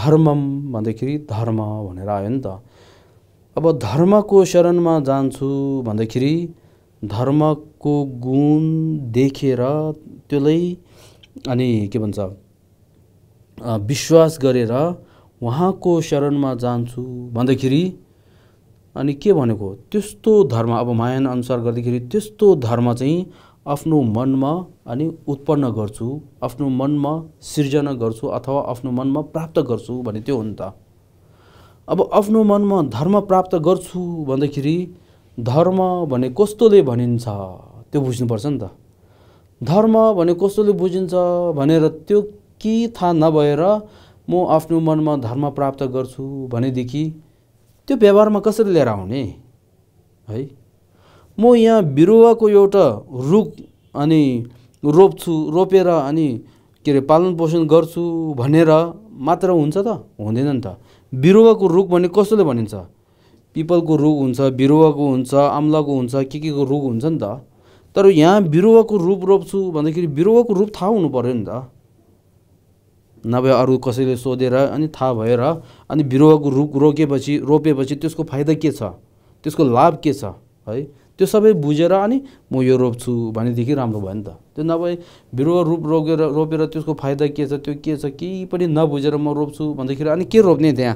धर्मम भन्दाखेरि धर्म भनेर आयो नि त अब धर्मको शरणमा जान्छु भन्दाखेरि धर्मको गुण देखेर त्यसलाई अनि के भन्छ विश्वास गरेर उहाँको शरणमा जान्छु भन्दाखेरि अनि के भनेको त्यस्तो धर्म अब मायान अनुसार गर्दाखेरि त्यस्तो धर्म चाहिँ आफ्नो मनमा अनि उत्पन्न गर्छु आफ्नो मनमा सिर्जना गर्छु अथवा आफ्नो मनमा प्राप्त गर्छु भने त्यो हो नि त अब आफ्नो मनमा धर्म प्राप्त गर्छु भन्दाखेरि धर्म भने कस्तोले भनिन्छ त्यो बुझ्नुपर्छ नि त धर्म भने कस्तोले बुझिन्छ भनेर त्यो के थाहा नभएर म आफ्नो मनमा धर्म प्राप्त गर्छु भनेदेखि त्यो व्यवहारमा कसरी लिएर आउने है म यहाँ बिरुवाको एउटा रुख अनि रोप्छु रोपेर अनि के अरे पालन पोषण गर्छु भनेर मात्र हुन्छ त हुँदैन नि त बिरुवाको रुख भने कसले भनिन्छ पिपलको रुख हुन्छ बिरुवाको हुन्छ अम्लाको हुन्छ के के को रुख हुन्छ नि त तर यहाँ बिरुवाको रुख रोप्छु भन्दाखेरि बिरुवाको रुख थाहा हुनु पऱ्यो नि त नभए अरू कसैले सोधेर अनि थाहा भएर अनि बिरुवाको रुख रोकेपछि रोपेपछि त्यसको फाइदा के छ त्यसको लाभ के छ है त्यो सबै बुझेर अनि म यो रोप्छु भनेदेखि राम्रो भयो नि त त्यो नभए बिरुवा रूप रोकेर रोपेर त्यसको फाइदा के छ त्यो के छ केही पनि नबुझेर म रोप्छु भन्दाखेरि अनि के रोप्ने त्यहाँ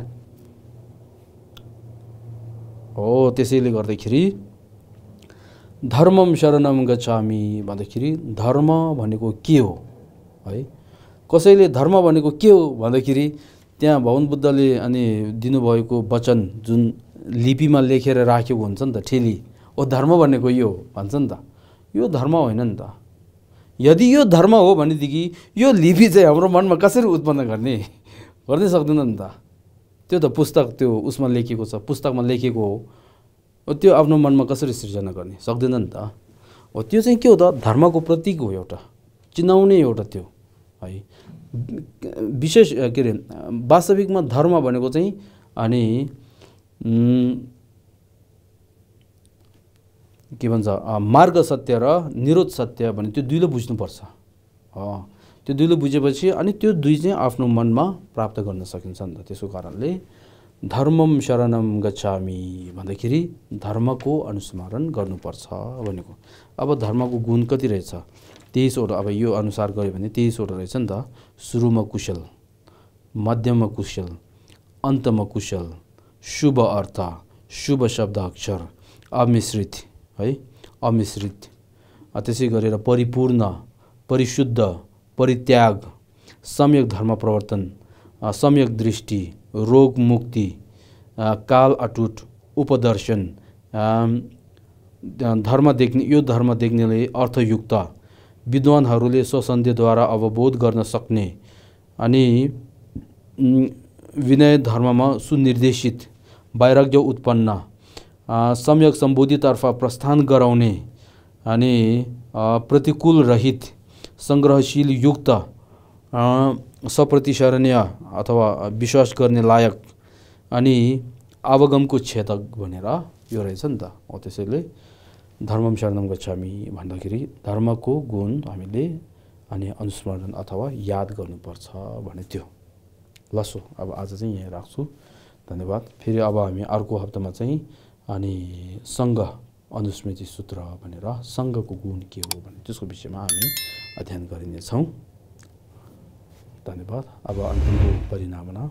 हो त्यसैले गर्दाखेरि धर्मम शरणम गच्छामी भन्दाखेरि धर्म भनेको के हो है कसैले धर्म भनेको के हो भन्दाखेरि त्यहाँ भवन बुद्धले अनि दिनुभएको वचन जुन लिपिमा लेखेर राखेको हुन्छ नि त ठेली ओ धर्म भनेको यो हो भन्छ नि त यो धर्म होइन नि त यदि यो धर्म हो भनेदेखि यो लिपि चाहिँ हाम्रो मनमा कसरी उत्पन्न गर्ने गर्नै सक्दैन नि त त्यो त पुस्तक त्यो उसमा लेखिएको छ पुस्तकमा लेखिएको हो त्यो आफ्नो मनमा कसरी सिर्जना गर्ने सक्दैन नि त हो त्यो चाहिँ के हो त धर्मको प्रतीक हो एउटा चिनाउने एउटा त्यो है विशेष के अरे वास्तविकमा धर्म भनेको चाहिँ अनि के भन्छ मार्ग सत्य र निरोध सत्य भने त्यो दुईले बुझ्नुपर्छ त्यो दुईलो बुझेपछि अनि त्यो दुई चाहिँ आफ्नो मनमा प्राप्त गर्न सकिन्छ नि त त्यसको कारणले धर्मम शरणम गच्छामी भन्दाखेरि धर्मको अनुस्मरण गर्नुपर्छ भनेको अब धर्मको गुण कति रहेछ तेइसवटा अब यो अनुसार गऱ्यो भने तेइसवटा रहेछ नि त सुरुमा कुशल मध्यममा कुशल अन्तमा कुशल शुभ अर्थ शुभ शब्द अक्षर अमिश्रित है अमिश्रित त्यसै गरेर परिपूर्ण परिशुद्ध परित्याग सम्यक धर्म प्रवर्तन सम्यक दृष्टि रोग मुक्ति काल अटुट उपदर्शन धर्म देख्ने यो धर्म देख्नेले अर्थयुक्त विद्वानहरूले स्वसन्धिद्वारा अवबोध गर्न सक्ने अनि विनय धर्ममा सुनिर्देशित वैराग्य उत्पन्न सम्यक सम्बोधितर्फ प्रस्थान गराउने अनि प्रतिकूल रहित सङ्ग्रहशील युक्त सप्रतिशरणीय अथवा विश्वास गर्ने लायक अनि आवगमको क्षेत्र भनेर यो रहेछ नि त हो त्यसैले धर्मम शरणम गच्छामी भन्दाखेरि धर्मको गुण हामीले अनि अनुस्मरण अथवा याद गर्नुपर्छ भने त्यो लसो अब आज चाहिँ यहाँ राख्छु धन्यवाद फेरि अब हामी अर्को हप्तामा चाहिँ अनि सङ्घ अनुस्मृति सूत्र भनेर सङ्घको गुण के हो भने त्यसको विषयमा हामी अध्ययन गरिनेछौँ धन्यवाद अब अन्तिमको परिणामना